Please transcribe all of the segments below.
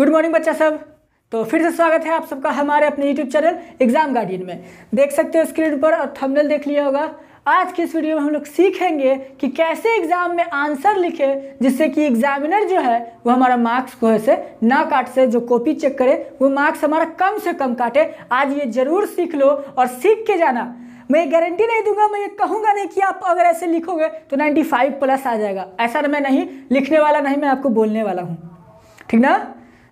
good morning बच्चा सब तो फिर से स्वागत है आप सबका हमारे अपने यूट्यूब चैनल एग्जाम गार्डियन में देख सकते हो स्क्रीन पर और थंबनेल देख लिया होगा आज की इस वीडियो में हम लोग सीखेंगे कि कैसे एग्जाम में आंसर लिखे जिससे कि एग्जामिनर जो है वो हमारा मार्क्स को ऐसे ना काट से जो कॉपी चेक करे वो मार्क्स हमारा कम से कम काटे आज ये जरूर सीख लो और सीख के जाना मैं गारंटी नहीं दूंगा मैं ये कहूंगा नहीं कि आप अगर ऐसे लिखोगे तो 95 प्लस आ जाएगा ऐसा मैं नहीं लिखने वाला नहीं मैं आपको बोलने वाला हूँ ठीक ना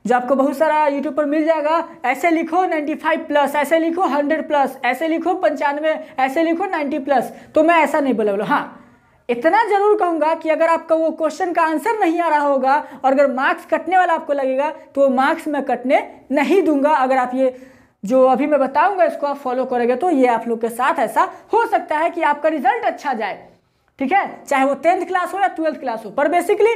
जो आपको बहुत सारा यूट्यूब पर मिल जाएगा ऐसे लिखो 95 प्लस ऐसे लिखो 100 प्लस ऐसे लिखो पंचानवे ऐसे लिखो 90 प्लस तो मैं ऐसा नहीं बोला बोलो हाँ इतना ज़रूर कहूँगा कि अगर आपका वो क्वेश्चन का आंसर नहीं आ रहा होगा और अगर मार्क्स कटने वाला आपको लगेगा तो वो मार्क्स मैं कटने नहीं दूंगा अगर आप ये जो अभी मैं बताऊंगा इसको आप फॉलो करोगे तो ये आप लोग के साथ ऐसा हो सकता है कि आपका रिजल्ट अच्छा जाए ठीक है चाहे वो टेंथ क्लास हो या ट्वेल्थ क्लास हो पर बेसिकली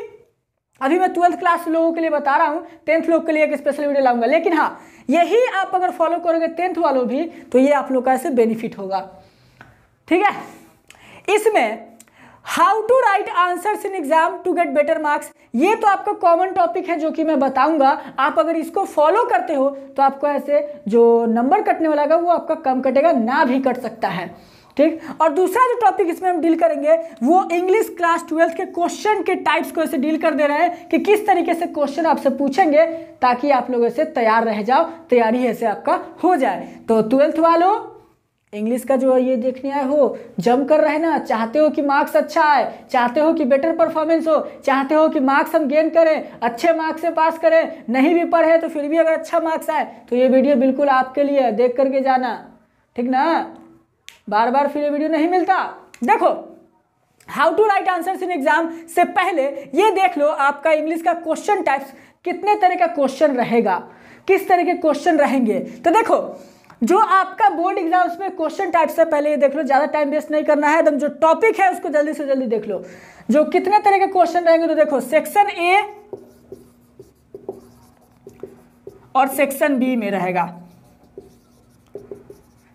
अभी मैं ट्वेल्थ क्लास लोगों के लिए बता रहा हूँ टेंथ लोग के लिए एक स्पेशल वीडियो लाऊंगा लेकिन हाँ यही आप अगर फॉलो करोगे टेंथ वालों भी तो ये आप लोग का ऐसे बेनिफिट होगा ठीक है इसमें how to write answer in exam to get better marks ये तो आपका कॉमन टॉपिक है जो कि मैं बताऊंगा आप अगर इसको फॉलो करते हो तो आपको ऐसे जो नंबर कटने वाला होगा वो आपका कम कटेगा ना भी कट सकता है ठीक और दूसरा जो टॉपिक इसमें हम डील करेंगे वो इंग्लिश क्लास ट्वेल्थ के क्वेश्चन के टाइप्स को ऐसे डील कर दे रहे हैं कि किस तरीके से क्वेश्चन आपसे पूछेंगे ताकि आप लोग ऐसे तैयार रह जाओ तैयारी ऐसे आपका हो जाए तो ट्वेल्थ वालों इंग्लिश का जो ये देखने आए हो जम कर रहना चाहते हो कि मार्क्स अच्छा आए चाहते हो कि बेटर परफॉर्मेंस हो चाहते हो कि मार्क्स हम गेन करें अच्छे मार्क्स से पास करें नहीं भी पढ़े तो फिर भी अगर अच्छा मार्क्स आए तो ये वीडियो बिल्कुल आपके लिए देख करके जाना ठीक ना बार बार फ्री वीडियो नहीं मिलता देखो how to write answer in exam से पहले ये देख लो आपका इंग्लिश का क्वेश्चन टाइप्स कितने तरह का क्वेश्चन रहेगा किस तरह के क्वेश्चन रहेंगे तो देखो जो आपका बोर्ड एग्जाम उसमें क्वेश्चन टाइप से पहले ये देख लो ज़्यादा टाइम वेस्ट नहीं करना है एकदम जो टॉपिक है उसको जल्दी से जल्दी देख लो जो कितने तरह के क्वेश्चन रहेंगे तो देखो सेक्शन ए और सेक्शन बी में रहेगा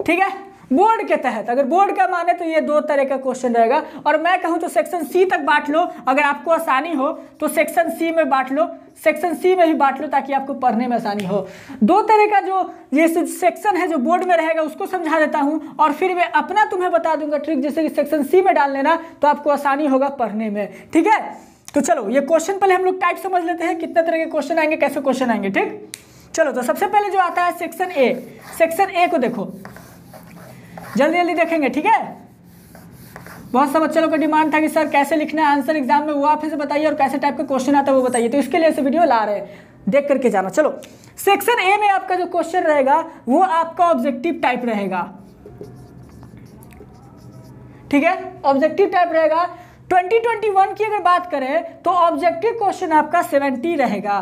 ठीक है बोर्ड के तहत अगर बोर्ड का माने तो ये दो तरह का क्वेश्चन रहेगा और मैं कहूँ तो सेक्शन सी तक बांट लो अगर आपको आसानी हो तो सेक्शन सी में बांट लो सेक्शन सी में ही बांट लो ताकि आपको पढ़ने में आसानी हो दो तरह का जो ये सेक्शन है जो बोर्ड में रहेगा उसको समझा देता हूँ और फिर मैं अपना तुम्हें बता दूंगा ट्रिक जैसे कि सेक्शन सी में डाल लेना तो आपको आसानी होगा पढ़ने में ठीक है तो चलो ये क्वेश्चन पहले हम लोग टाइप समझ लेते हैं कितने तरह के क्वेश्चन आएंगे कैसे क्वेश्चन आएंगे ठीक चलो तो सबसे पहले जो आता है सेक्शन ए सेक्शन ए को देखो जल्दी जल्दी देखेंगे ठीक है बहुत सब बच्चे लोग का डिमांड था कि सर कैसे लिखना है आंसर एग्जाम में वो आप फिर से बताइए और कैसे टाइप के क्वेश्चन आता है वो बताइए तो इसके लिए ऐसे वीडियो ला रहे हैं देख करके जाना चलो सेक्शन ए में आपका जो क्वेश्चन रहेगा वो आपका ऑब्जेक्टिव टाइप रहेगा ठीक है ऑब्जेक्टिव टाइप रहेगा 2021 की अगर बात करें तो ऑब्जेक्टिव क्वेश्चन आपका 70 रहेगा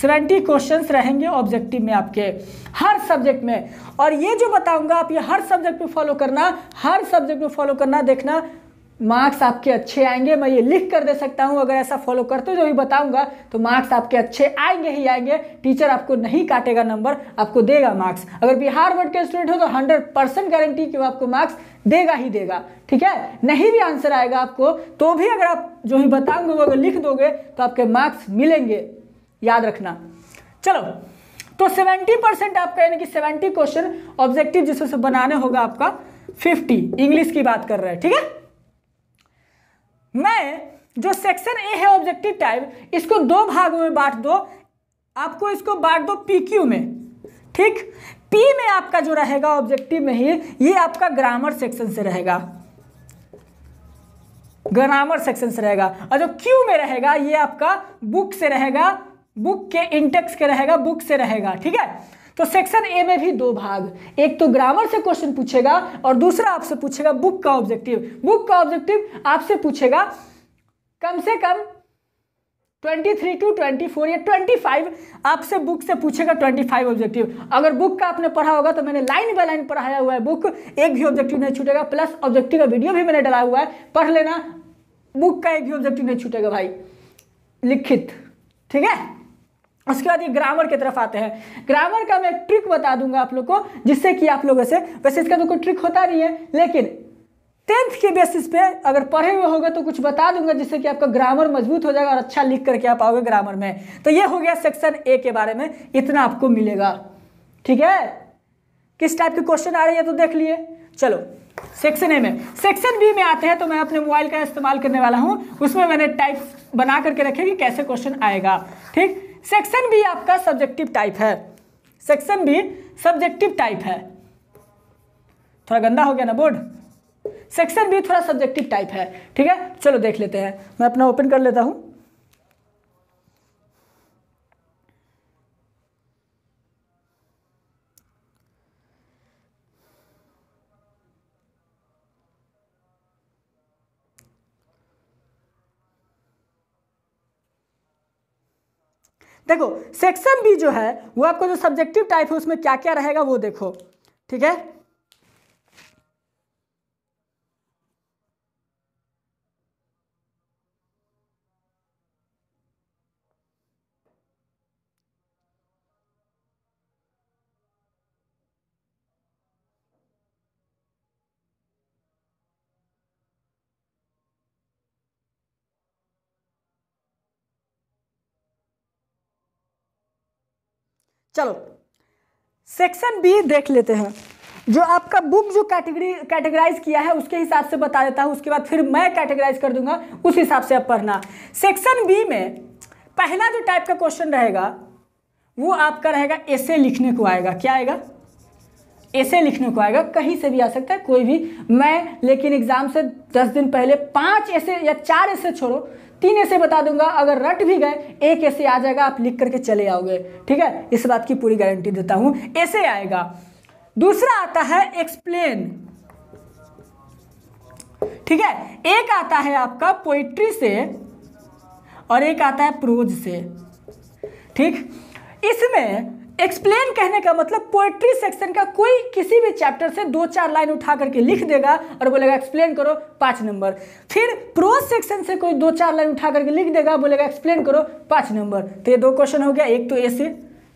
सेवेंटी क्वेश्चंस रहेंगे ऑब्जेक्टिव में आपके हर सब्जेक्ट में और ये जो बताऊंगा आप ये हर सब्जेक्ट में फॉलो करना हर सब्जेक्ट में फॉलो करना देखना मार्क्स आपके अच्छे आएंगे मैं ये लिख कर दे सकता हूँ अगर ऐसा फॉलो करते जो भी बताऊंगा तो मार्क्स आपके अच्छे आएंगे ही आएंगे टीचर आपको नहीं काटेगा नंबर आपको देगा मार्क्स अगर बिहार बोर्ड के स्टूडेंट हो तो हंड्रेड परसेंट गारंटी कि वो आपको मार्क्स देगा ही देगा ठीक है नहीं भी आंसर आएगा आपको तो भी अगर आप जो भी बताऊंगे वो अगर लिख दोगे तो आपके मार्क्स मिलेंगे याद रखना चलो तो 70 परसेंट आपका यानी कि 70 क्वेश्चन ऑब्जेक्टिव जिसमें से बनाने होगा आपका 50 इंग्लिश की बात कर रहे हैं ठीक है मैं जो सेक्शन ए है ऑब्जेक्टिव टाइप इसको दो भागों में बांट दो आपको इसको बांट दो पी क्यू में ठीक पी में आपका जो रहेगा ऑब्जेक्टिव में ही ये आपका ग्रामर सेक्शन से रहेगा ग्रामर सेक्शन से रहेगा और जो क्यू में रहेगा ये आपका बुक से रहेगा बुक के इंटेक्स के रहेगा बुक से रहेगा ठीक है तो सेक्शन ए में भी दो भाग एक तो ग्रामर से क्वेश्चन पूछेगा और दूसरा आपसे पूछेगा बुक का ऑब्जेक्टिव बुक का ऑब्जेक्टिव आपसे पूछेगा कम से कम 23 टू 24 या 25 आपसे बुक से पूछेगा 25 ऑब्जेक्टिव अगर बुक का आपने पढ़ा होगा तो मैंने लाइन बाय लाइन पढ़ाया हुआ है बुक एक भी ऑब्जेक्टिव नहीं छूटेगा प्लस ऑब्जेक्टिव का वीडियो भी मैंने डाला हुआ है पढ़ लेना बुक का एक भी ऑब्जेक्टिव नहीं छूटेगा भाई लिखित ठीक है उसके बाद ये ग्रामर की तरफ आते हैं ग्रामर का मैं एक ट्रिक बता दूंगा आप लोग को जिससे कि आप लोगों से वैसे इसका तो कोई ट्रिक होता नहीं है लेकिन टेंथ के बेसिस पे अगर पढ़े हुए होगा तो कुछ बता दूंगा जिससे कि आपका ग्रामर मजबूत हो जाएगा और अच्छा लिख करके आप आओगे ग्रामर में तो ये हो गया सेक्शन ए के बारे में इतना आपको मिलेगा ठीक है किस टाइप के क्वेश्चन आ रही है तो देख लिए चलो सेक्शन ए में सेक्शन बी में आते हैं तो मैं अपने मोबाइल का इस्तेमाल करने वाला हूँ उसमें मैंने टाइप बना करके रखे कि कैसे क्वेश्चन आएगा ठीक सेक्शन भी आपका सब्जेक्टिव टाइप है सेक्शन भी सब्जेक्टिव टाइप है थोड़ा गंदा हो गया ना बोर्ड सेक्शन भी थोड़ा सब्जेक्टिव टाइप है ठीक है चलो देख लेते हैं मैं अपना ओपन कर लेता हूँ देखो सेक्शन बी जो है वो आपको जो सब्जेक्टिव टाइप है उसमें क्या क्या रहेगा वो देखो ठीक है चलो सेक्शन बी देख लेते हैं जो आपका बुक जो कैटेगरी कैटेगराइज किया है उसके हिसाब से बता देता हूँ उसके बाद फिर मैं कैटेगराइज कर दूंगा उस हिसाब से आप पढ़ना सेक्शन बी में पहला जो टाइप का क्वेश्चन रहेगा वो आपका रहेगा ऐसे लिखने को आएगा क्या आएगा ऐसे लिखने को आएगा कहीं से भी आ सकता है कोई भी मैं लेकिन एग्ज़ाम से दस दिन पहले पाँच ऐसे या चार ऐसे छोड़ो तीन ऐसे बता दूंगा अगर रट भी गए एक ऐसे आ जाएगा आप लिख करके चले आओगे ठीक है इस बात की पूरी गारंटी देता हूं ऐसे आएगा दूसरा आता है एक्सप्लेन ठीक है एक आता है आपका पोइट्री से और एक आता है प्रोज से ठीक इसमें एक्सप्लेन कहने का मतलब पोएट्री सेक्शन का कोई किसी भी चैप्टर से दो चार लाइन उठा करके लिख देगा और बोलेगा एक्सप्लेन करो पाँच नंबर फिर प्रोज सेक्शन से कोई दो चार लाइन उठा करके लिख देगा बोलेगा एक्सप्लेन करो पाँच नंबर तो ये दो क्वेश्चन हो गया एक तो ए सी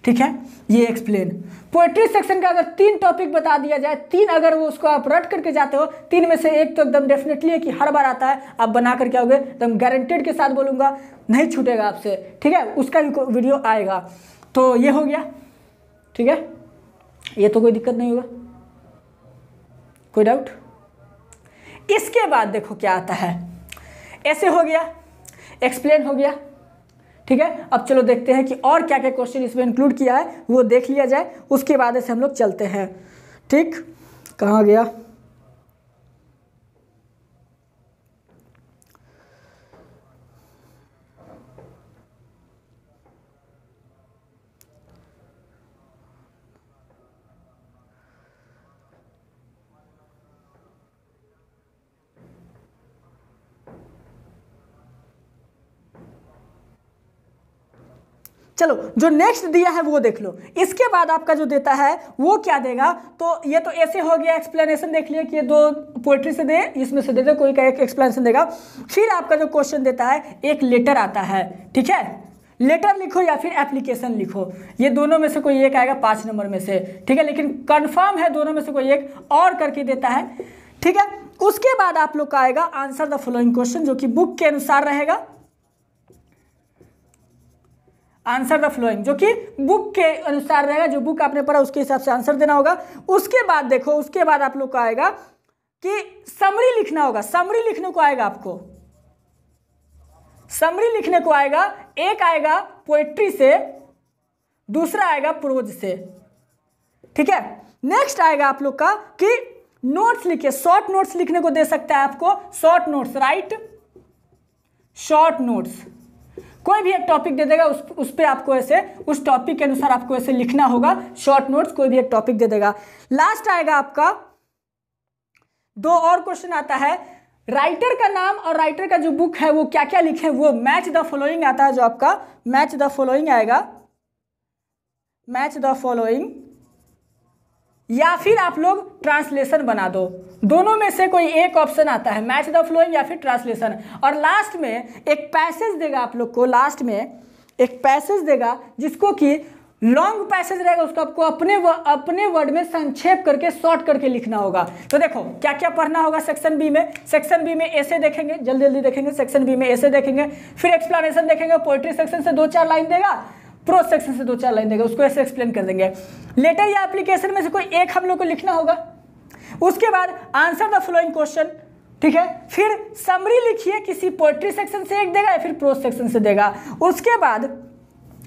ठीक है ये एक्सप्लेन पोएट्री सेक्शन का अगर तीन टॉपिक बता दिया जाए तीन अगर वो उसको आप रट करके जाते हो तीन में से एक तो एकदम डेफिनेटली है कि हर बार आता है आप बना करके आओगे एकदम गारंटेड के साथ बोलूँगा नहीं छूटेगा आपसे ठीक है उसका भी वीडियो आएगा तो ये हो गया ठीक है ये तो कोई दिक्कत नहीं होगा कोई डाउट इसके बाद देखो क्या आता है ऐसे हो गया एक्सप्लेन हो गया ठीक है अब चलो देखते हैं कि और क्या क्या क्वेश्चन इसमें इंक्लूड किया है वो देख लिया जाए उसके बाद ऐसे हम लोग चलते हैं ठीक कहाँ गया चलो जो नेक्स्ट दिया है वो देख लो इसके बाद आपका जो देता है वो क्या देगा तो ये तो ऐसे हो गया एक्सप्लेनेशन देख लिया कि ये दो पोइट्री से दे इसमें से दे दे कोई का एक एक्सप्लेनेशन देगा फिर आपका जो क्वेश्चन देता है एक लेटर आता है ठीक है लेटर लिखो या फिर एप्लीकेशन लिखो ये दोनों में से कोई एक आएगा पाँच नंबर में से ठीक है लेकिन कन्फर्म है दोनों में से कोई एक और करके देता है ठीक है उसके बाद आप लोग का आएगा आंसर द फॉलोइंग क्वेश्चन जो कि बुक के अनुसार रहेगा आंसर द फ्लोइंग जो कि बुक के अनुसार रहेगा जो बुक आपने पढ़ा उसके हिसाब से आंसर देना होगा उसके बाद देखो उसके बाद आप लोग को आएगा कि समरी लिखना होगा समरी लिखने को आएगा आपको समरी लिखने को आएगा एक आएगा पोएट्री से दूसरा आएगा प्रोज से ठीक है नेक्स्ट आएगा आप लोग का कि नोट्स लिखिए शॉर्ट नोट्स लिखने को दे सकता है आपको short notes right short notes कोई भी एक टॉपिक दे देगा उस उस पर आपको ऐसे उस टॉपिक के अनुसार आपको ऐसे लिखना होगा शॉर्ट नोट्स कोई भी एक टॉपिक दे देगा लास्ट आएगा आपका दो और क्वेश्चन आता है राइटर का नाम और राइटर का जो बुक है वो क्या क्या लिखे वो मैच द फॉलोइंग आता है जो आपका मैच द फॉलोइंग आएगा मैच द फॉलोइंग या फिर आप लोग ट्रांसलेशन बना दो दोनों में से कोई एक ऑप्शन आता है मैच द फ्लोइंग या फिर ट्रांसलेशन और लास्ट में एक पैसेज देगा आप लोग को लास्ट में एक पैसेज देगा जिसको कि लॉन्ग पैसेज रहेगा उसको आपको अपने व, अपने वर्ड में संक्षेप करके शॉर्ट करके लिखना होगा तो देखो क्या क्या पढ़ना होगा सेक्शन बी में सेक्शन बी में ऐसे देखेंगे जल्दी जल्दी देखेंगे सेक्शन बी में ऐसे देखेंगे फिर एक्सप्लेनेशन देखेंगे पोइट्री सेक्शन से दो चार लाइन देगा क्रॉस सेक्शन से दो चार लाइन देगा उसको ऐसे एक्सप्लेन कर देंगे लेटर या एप्लीकेशन में से कोई एक हम लोग को लिखना होगा उसके बाद आंसर द फॉलोइंग क्वेश्चन ठीक है फिर समरी लिखिए किसी पोएट्री सेक्शन से एक देगा या फिर प्रोज सेक्शन से देगा उसके बाद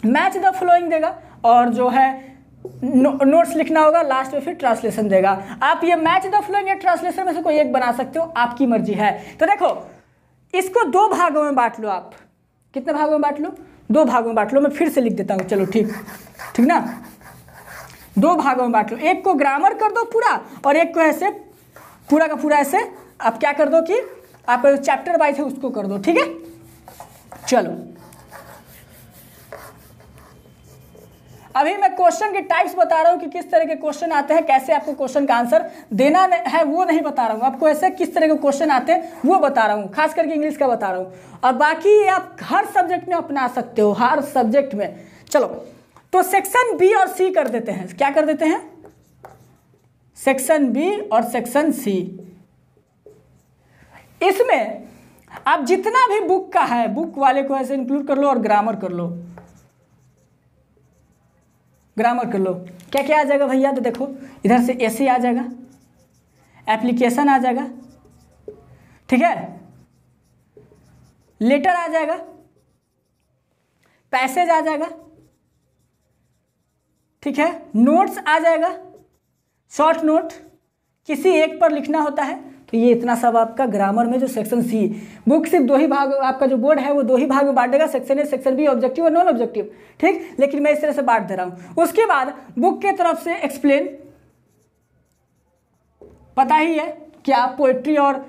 मैच द फ्लोइंग देगा और जो है नो, नोट्स लिखना होगा लास्ट में फिर ट्रांसलेशन देगा आप ये मैच द फ्लोइंग या ट्रांसलेशन में से कोई एक बना सकते हो आपकी मर्जी है तो देखो इसको दो भागों में बांट लो आप कितने भागों में बांट लो दो भागों में बांट लो मैं फिर से लिख देता हूँ चलो ठीक ठीक ना दो भागों में बांट लो एक को ग्रामर कर दो पूरा और एक को ऐसे पूरा का पूरा ऐसे आप क्या कर दो कि आपका जो चैप्टर वाइज है उसको कर दो ठीक है चलो अभी मैं क्वेश्चन के टाइप्स बता रहा हूँ कि किस तरह के क्वेश्चन आते हैं कैसे आपको क्वेश्चन का आंसर देना है वो नहीं बता रहा हूँ आपको ऐसे किस तरह के क्वेश्चन आते हैं वो बता रहा हूँ खास करके इंग्लिश का बता रहा हूँ और बाकी आप हर सब्जेक्ट में अपना सकते हो हर सब्जेक्ट में चलो तो सेक्शन बी और सी कर देते हैं क्या कर देते हैं सेक्शन बी और सेक्शन सी इसमें आप जितना भी बुक का है बुक वाले को ऐसे इंक्लूड कर लो और ग्रामर कर लो ग्रामर कर लो क्या क्या आ जाएगा भैया तो देखो इधर से ए आ जाएगा एप्लीकेशन आ जाएगा ठीक है लेटर आ जाएगा पैसेज आ जाएगा ठीक है नोट्स आ जाएगा शॉर्ट नोट किसी एक पर लिखना होता है तो ये इतना सब आपका ग्रामर में जो सेक्शन सी बुक सिर्फ दो ही भाग आपका जो बोर्ड है वो दो ही भाग में बांट देगा section A section B objective और नॉन ऑब्जेक्टिव ठीक लेकिन मैं इस तरह से बांट दे रहा हूँ उसके बाद बुक के तरफ से एक्सप्लेन पता ही है क्या पोएट्री और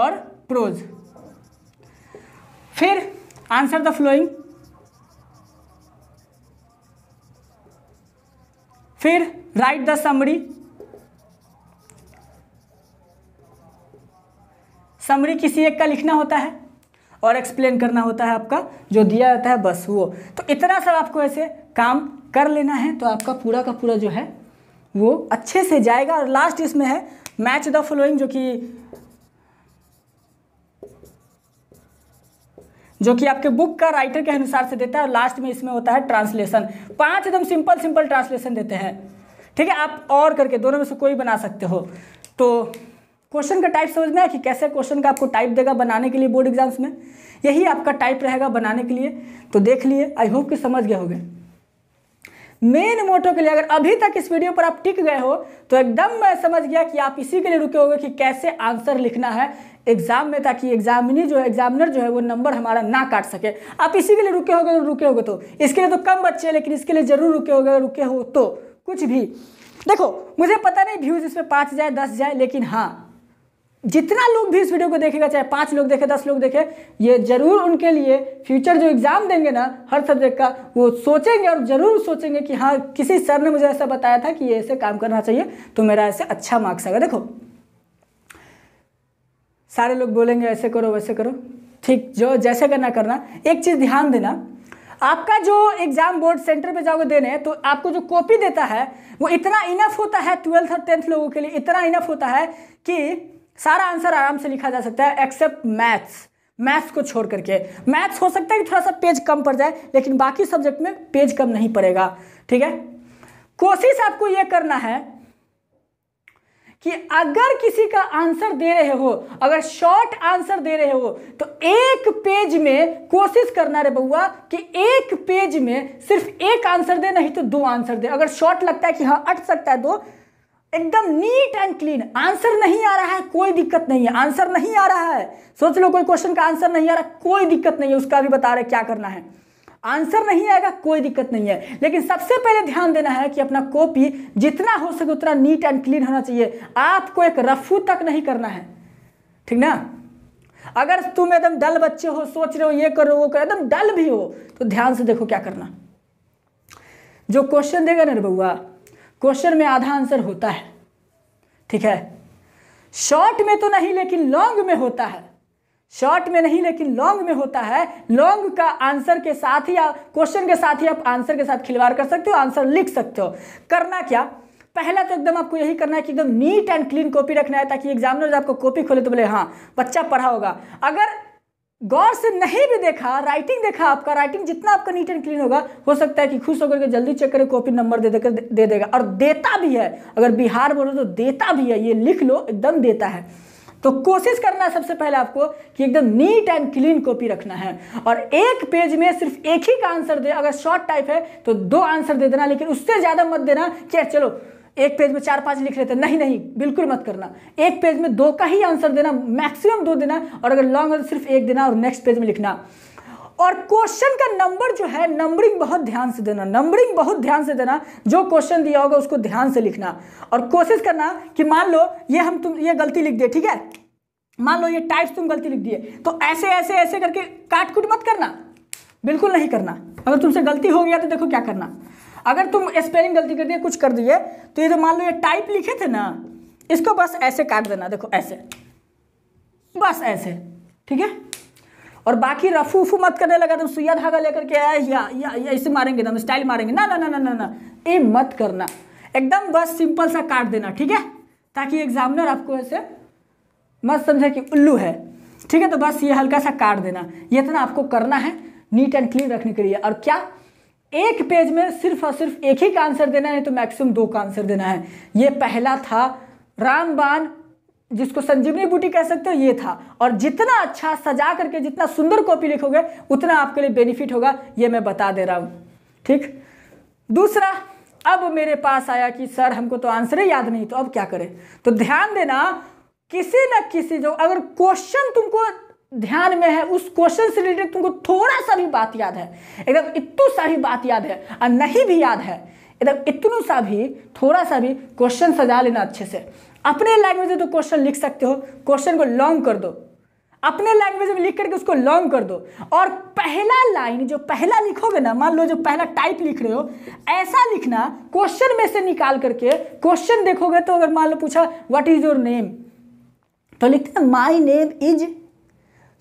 और प्रोज फिर आंसर द फ्लोइंग फिर राइट द समरी समरी किसी एक का लिखना होता है और एक्सप्लेन करना होता है आपका जो दिया जाता है बस वो तो इतना सब आपको ऐसे काम कर लेना है तो आपका पूरा का पूरा जो है वो अच्छे से जाएगा और लास्ट इसमें है मैच द फॉलोइंग जो कि जो कि आपके बुक का राइटर के अनुसार से देता है और लास्ट में इसमें होता है ट्रांसलेशन पांच एकदम सिंपल सिंपल ट्रांसलेशन देते हैं ठीक है आप और करके दोनों में से कोई बना सकते हो तो क्वेश्चन का टाइप समझ में आया कि कैसे क्वेश्चन का आपको टाइप देगा बनाने के लिए बोर्ड एग्जाम्स में यही आपका टाइप रहेगा बनाने के लिए तो देख लिए आई होप कि समझ गए होंगे मेन मोटो के लिए अगर अभी तक इस वीडियो पर आप टिक गए हो तो एकदम मैं समझ गया कि आप इसी के लिए रुके होंगे कि कैसे आंसर लिखना है एग्जाम में ताकि एग्जामिनी जो है एग्जामिनर जो है वो नंबर हमारा ना काट सके आप इसी के लिए रुके होगे तो रुके होगे तो इसके लिए तो कम बच्चे हैं लेकिन इसके लिए जरूर रुके होगे रुके हो तो कुछ भी देखो मुझे पता नहीं व्यूज़ इसमें पाँच जाए दस जाए लेकिन हाँ जितना लोग भी इस वीडियो को देखेगा चाहे पांच लोग देखे दस लोग देखे ये जरूर उनके लिए फ्यूचर जो एग्ज़ाम देंगे ना हर सब्जेक्ट का वो सोचेंगे और ज़रूर सोचेंगे कि हाँ किसी सर ने मुझे ऐसा बताया था कि ये ऐसे काम करना चाहिए तो मेरा ऐसे अच्छा मार्क्स आएगा देखो सारे लोग बोलेंगे ऐसे करो वैसे करो ठीक जो जैसे करना करना एक चीज़ ध्यान देना आपका जो एग्ज़ाम बोर्ड सेंटर पे जाओगे देने तो आपको जो कॉपी देता है वो इतना इनफ होता है ट्वेल्थ और टेंथ लोगों के लिए इतना इनफ होता है कि सारा आंसर आराम से लिखा जा सकता है एक्सेप्ट मैथ्स मैथ्स को छोड़ करके मैथ्स हो सकता है कि थोड़ा सा पेज कम पड़ जाए लेकिन बाकी सब्जेक्ट में पेज कम नहीं पड़ेगा ठीक है कोशिश आपको यह करना है कि अगर किसी का आंसर दे रहे हो अगर शॉर्ट आंसर दे रहे हो तो एक पेज में कोशिश करना रे बउआ कि एक पेज में सिर्फ एक आंसर दे नहीं तो दो आंसर दे अगर शॉर्ट लगता है कि हाँ अट सकता है दो एकदम नीट एंड क्लीन आंसर नहीं आ रहा है कोई दिक्कत नहीं है आंसर नहीं आ रहा है सोच लो कोई क्वेश्चन का आंसर नहीं आ रहा कोई दिक्कत नहीं है उसका भी बता रहे क्या करना है आंसर नहीं आएगा कोई दिक्कत नहीं है लेकिन सबसे पहले ध्यान देना है कि अपना कॉपी जितना हो सके उतना नीट एंड क्लीन होना चाहिए आपको एक रफू तक नहीं करना है ठीक ना अगर तुम एकदम डल बच्चे हो सोच रहे हो ये करो वो करो एकदम डल भी हो तो ध्यान से देखो क्या करना जो क्वेश्चन देगा ना बउआ क्वेश्चन में आधा आंसर होता है ठीक है शॉर्ट में तो नहीं लेकिन लॉन्ग में होता है शॉर्ट में नहीं लेकिन लॉन्ग में होता है लॉन्ग का आंसर के साथ ही क्वेश्चन के साथ ही आप आंसर के साथ खिलवाड़ कर सकते हो आंसर लिख सकते हो करना क्या पहला तो एकदम आपको यही करना है कि एकदम नीट एंड क्लीन कॉपी रखना है ताकि एग्जामिनर आपको कॉपी खोले तो बोले हाँ बच्चा पढ़ा होगा अगर गौर से नहीं भी देखा राइटिंग देखा आपका राइटिंग जितना आपका नीट एंड क्लीन होगा हो सकता है कि खुश होकर के जल्दी चेक करें कॉपी नंबर दे देकर दे देगा और देता भी है अगर बिहार बोलो तो देता भी है ये लिख लो एकदम देता है तो कोशिश करना है सबसे पहले आपको कि एकदम नीट एंड क्लीन कॉपी रखना है और एक पेज में सिर्फ एक ही का आंसर दे अगर शॉर्ट टाइप है तो दो आंसर दे देना लेकिन उससे ज़्यादा मत देना क्या चलो एक पेज में चार पांच लिख रहे थे नहीं नहीं बिल्कुल मत करना एक पेज में दो का ही आंसर देना मैक्सिमम दो देना और अगर लॉन्ग आंसर तो सिर्फ एक देना और नेक्स्ट पेज में लिखना और क्वेश्चन का नंबर जो है नंबरिंग बहुत ध्यान से देना नंबरिंग बहुत ध्यान से देना जो क्वेश्चन दिया होगा उसको ध्यान से लिखना और कोशिश करना कि मान लो ये हम तुम ये गलती लिख दे ठीक है मान लो ये टाइप्स तुम गलती लिख दिए तो ऐसे ऐसे ऐसे करके काट कूट मत करना बिल्कुल नहीं करना अगर तुमसे गलती हो गया तो देखो क्या करना अगर तुम स्पेलिंग गलती कर दिए कुछ कर दिए तो ये तो मान लो ये टाइप लिखे थे ना इसको बस ऐसे काट देना देखो ऐसे बस ऐसे ठीक है और बाकी रफू उफू मत करने लगा तुम सुइया धागा लेकर के आया या या या इसे मारेंगे ना स्टाइल मारेंगे ना ना ना ना ना ना ये मत करना एकदम बस सिंपल सा काट देना ठीक है ताकि एग्जामिनर आपको ऐसे मत समझे कि उल्लू है ठीक है तो बस ये हल्का सा काट देना ये इतना आपको करना है नीट एंड क्लीन रखने के लिए और क्या एक पेज में सिर्फ और सिर्फ एक ही का आंसर देना है तो मैक्सिमम दो का आंसर देना है ये पहला था रामबान जिसको संजीवनी बूटी कह सकते हो ये था और जितना अच्छा सजा करके जितना सुंदर कॉपी लिखोगे उतना आपके लिए बेनिफिट होगा ये मैं बता दे रहा हूँ ठीक दूसरा अब मेरे पास आया कि सर हमको तो आंसर ही याद नहीं तो अब क्या करें तो ध्यान देना किसी न किसी जो अगर क्वेश्चन तुमको ध्यान में है उस क्वेश्चन से रिलेटेड तुमको थोड़ा सा भी बात याद है एकदम इतना सा भी बात याद है और नहीं भी याद है एकदम इतनू सा भी थोड़ा सा भी क्वेश्चन सजा लेना अच्छे से अपने लैंग्वेज में तो क्वेश्चन लिख सकते हो क्वेश्चन को लॉन्ग कर दो अपने लैंग्वेज में लिख करके उसको लॉन्ग कर दो और पहला लाइन जो पहला लिखोगे ना मान लो जो पहला टाइप लिख रहे हो ऐसा लिखना क्वेश्चन में से निकाल करके क्वेश्चन देखोगे तो अगर मान लो पूछा व्हाट इज योर नेम तो लिखते हैं माई नेम इज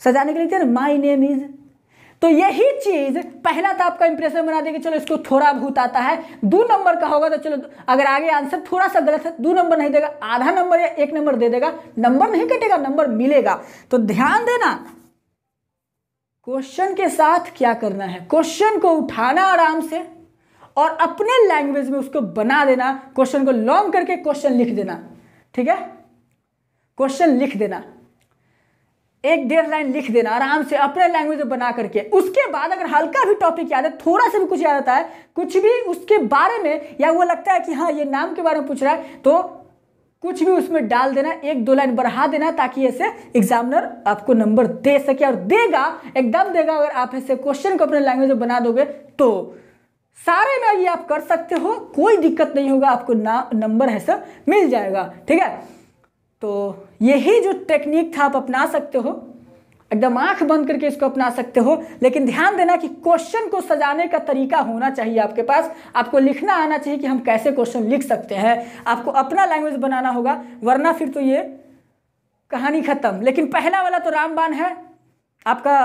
सजाने के लिए माई नेम इज तो यही चीज पहला तो आपका इंप्रेशन बना देगी चलो इसको थोड़ा भूत आता है दो नंबर का होगा तो चलो अगर आगे आंसर थोड़ा सा गलत है दो नंबर नहीं देगा आधा नंबर या एक नंबर दे देगा नंबर नहीं कटेगा नंबर मिलेगा तो ध्यान देना क्वेश्चन के साथ क्या करना है क्वेश्चन को उठाना आराम से और अपने लैंग्वेज में उसको बना देना क्वेश्चन को लॉन्ग करके क्वेश्चन लिख देना ठीक है क्वेश्चन लिख देना एक डेढ़ लाइन लिख देना आराम से अपने लैंग्वेज में बना करके उसके बाद अगर हल्का भी टॉपिक याद है थोड़ा सा भी कुछ याद आता है कुछ भी उसके बारे में या वो लगता है कि हाँ ये नाम के बारे में पूछ रहा है तो कुछ भी उसमें डाल देना एक दो लाइन बढ़ा देना ताकि ऐसे एग्जामिनर आपको नंबर दे सके और देगा एकदम देगा अगर आप ऐसे क्वेश्चन को अपने लैंग्वेज में बना दोगे तो सारे में ये आप कर सकते हो कोई दिक्कत नहीं होगा आपको ना नंबर ऐसा मिल जाएगा ठीक है तो यही जो टेक्निक था आप अपना सकते हो एकदम आंख बंद करके इसको अपना सकते हो लेकिन ध्यान देना कि क्वेश्चन को सजाने का तरीका होना चाहिए आपके पास आपको लिखना आना चाहिए कि हम कैसे क्वेश्चन लिख सकते हैं आपको अपना लैंग्वेज बनाना होगा वरना फिर तो ये कहानी खत्म लेकिन पहला वाला तो रामबान है आपका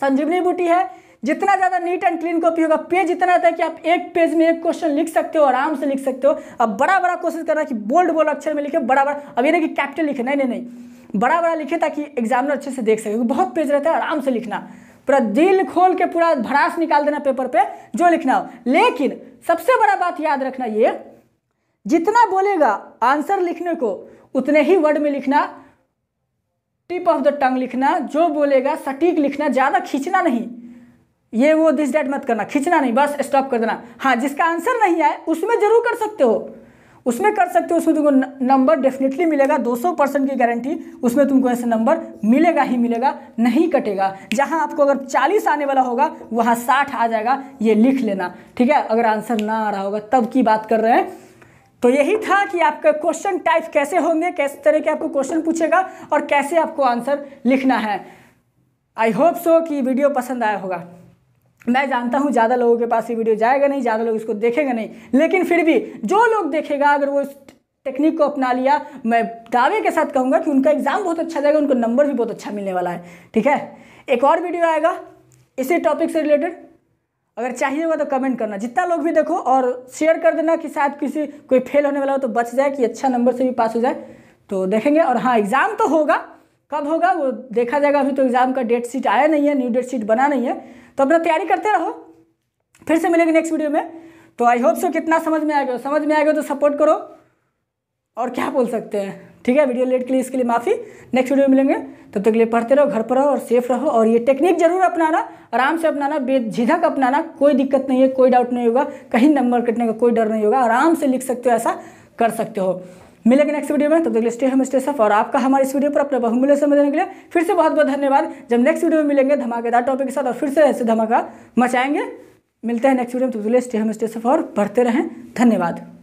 संजीवनी बूटी है जितना ज़्यादा नीट एंड क्लीन कॉपी होगा पेज इतना रहता है कि आप एक पेज में एक क्वेश्चन लिख सकते हो आराम से लिख सकते हो अब बड़ा बड़ा कोशिश करना कि बोल्ड बोल्ड अक्षर में लिखे बड़ा बड़ा अब ये नहीं कि कैप्टन लिखे नहीं नहीं नहीं बड़ा बड़ा लिखे ताकि एग्जामिनर अच्छे से देख सके बहुत पेज रहता है आराम से लिखना पूरा दिल खोल के पूरा भड़ास निकाल देना पेपर पे जो लिखना हो लेकिन सबसे बड़ा बात याद रखना ये जितना बोलेगा आंसर लिखने को उतने ही वर्ड में लिखना टिप ऑफ द टंग लिखना जो बोलेगा सटीक लिखना ज़्यादा खींचना नहीं ये वो दिस डैट मत करना खींचना नहीं बस स्टॉप कर देना हाँ जिसका आंसर नहीं आए उसमें जरूर कर सकते हो उसमें कर सकते हो उसमें तुमको नंबर डेफिनेटली मिलेगा 200 परसेंट की गारंटी उसमें तुमको ऐसे नंबर मिलेगा ही मिलेगा नहीं कटेगा जहां आपको अगर 40 आने वाला होगा वहां 60 आ जाएगा ये लिख लेना ठीक है अगर आंसर ना आ रहा होगा तब की बात कर रहे हैं तो यही था कि आपका क्वेश्चन टाइप कैसे होंगे कैसे तरह के आपको क्वेश्चन पूछेगा और कैसे आपको आंसर लिखना है आई होप सो कि वीडियो पसंद आया होगा मैं जानता हूँ ज़्यादा लोगों के पास ये वीडियो जाएगा नहीं ज़्यादा लोग इसको देखेंगे नहीं लेकिन फिर भी जो लोग देखेगा अगर वो इस टेक्निक को अपना लिया मैं दावे के साथ कहूँगा कि उनका एग्ज़ाम बहुत अच्छा जाएगा उनको नंबर भी बहुत अच्छा मिलने वाला है ठीक है एक और वीडियो आएगा इसी टॉपिक से रिलेटेड अगर चाहिए होगा तो कमेंट करना जितना लोग भी देखो और शेयर कर देना कि शायद किसी कोई फेल होने वाला हो तो बच जाए कि अच्छा नंबर से भी पास हो जाए तो देखेंगे और हाँ एग्ज़ाम तो होगा कब होगा वो देखा जाएगा अभी तो एग्ज़ाम का डेट शीट आया नहीं है न्यू डेट शीट बना नहीं है तो अपना तैयारी करते रहो फिर से मिलेंगे नेक्स्ट वीडियो में तो आई होप सो कितना समझ में आ गया समझ में आ गया तो सपोर्ट करो और क्या बोल सकते हैं ठीक है वीडियो लेट के लिए इसके लिए माफ़ी नेक्स्ट वीडियो में मिलेंगे तब तक के लिए पढ़ते रहो घर पर रहो और सेफ रहो और ये टेक्निक जरूर अपनाना आराम से अपनाना बेझिझक अपनाना कोई दिक्कत नहीं है कोई डाउट नहीं होगा कहीं नंबर कटने का कोई डर नहीं होगा आराम से लिख सकते हो ऐसा कर सकते हो मिलेगा नेक्स्ट वीडियो में तब तक स्टे हम स्टेस और आपका हमारे इस वीडियो पर अपने बहुमूल्य समय देने के लिए फिर से बहुत बहुत धन्यवाद जब नेक्स्ट वीडियो में मिलेंगे धमाकेदार टॉपिक के साथ और फिर से ऐसे धमाका मचाएंगे मिलते हैं नेक्स्ट वीडियो में तब तक स्टे हम स्टेस और पढ़ते रहें धन्यवाद